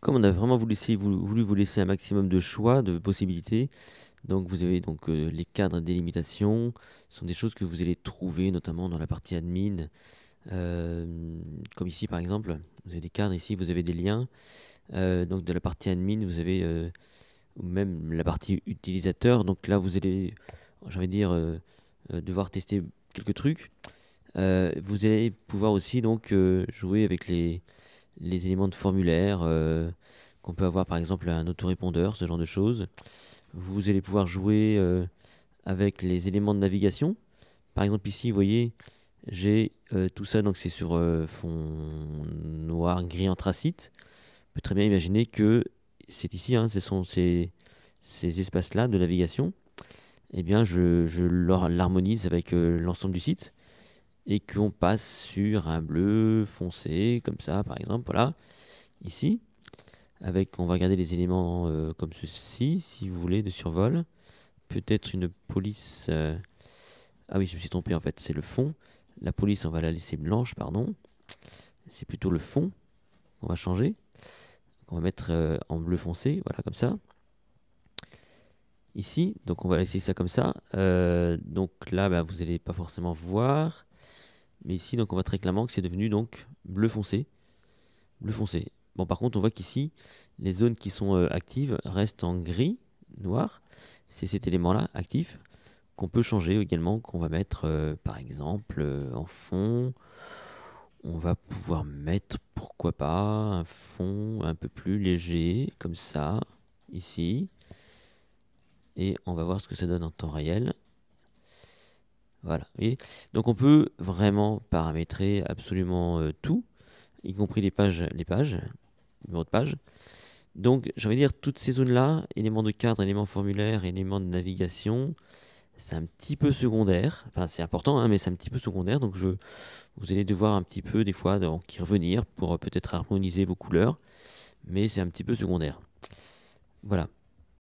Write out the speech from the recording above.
comme on a vraiment voulu, vous laisser un maximum de choix, de possibilités, donc vous avez donc euh, les cadres des limitations, ce sont des choses que vous allez trouver notamment dans la partie admin, euh, comme ici par exemple, vous avez des cadres ici, vous avez des liens, euh, donc de la partie admin vous avez même la partie utilisateur, donc là vous allez, j'ai envie dire, devoir tester quelques trucs. vous allez pouvoir aussi donc jouer avec les, les éléments de formulaire euh, qu'on peut avoir par exemple un autorépondeur, ce genre de choses. Vous allez pouvoir jouer euh, avec les éléments de navigation. Par exemple ici, vous voyez, j'ai euh, tout ça, donc c'est sur fond noir, gris, anthracite. On peut très bien imaginer que c'est ici, hein, ce sont ces, espaces-là de navigation. Eh bien, je, je l'harmonise avec l'ensemble du site et qu'on passe sur un bleu foncé, comme ça par exemple, voilà, ici. Avec, on va regarder les éléments euh, comme ceci, si vous voulez, de survol. Peut-être une police... Euh, ah oui, je me suis trompé en fait, c'est le fond. La police, on va la laisser blanche, pardon. C'est plutôt le fond qu'on va changer. On va mettre euh, en bleu foncé, voilà, comme ça ici. Donc on va laisser ça comme ça. donc là, bah, vous n'allez pas forcément voir. Mais ici, donc, on voit très clairement que c'est devenu donc bleu foncé. Bleu foncé. Bon, par contre, on voit qu'ici, les zones qui sont euh, actives restent en gris, noir. C'est cet élément-là, actif, qu'on peut changer également, qu'on va mettre, euh, par exemple, euh, en fond. On va pouvoir mettre, pourquoi pas, un fond un peu plus léger, comme ça, ici. Et on va voir ce que ça donne en temps réel. Voilà. donc on peut vraiment paramétrer absolument euh, tout, y compris les pages, les pages, numéro de page. Donc j'ai envie de dire toutes ces zones-là, éléments de cadre, éléments formulaires, éléments de navigation, c'est un petit peu secondaire. Enfin c'est important, hein, mais c'est un petit peu secondaire. Donc je, vous allez devoir un petit peu des fois donc, y revenir pour euh, peut-être harmoniser vos couleurs, mais c'est un petit peu secondaire. Voilà.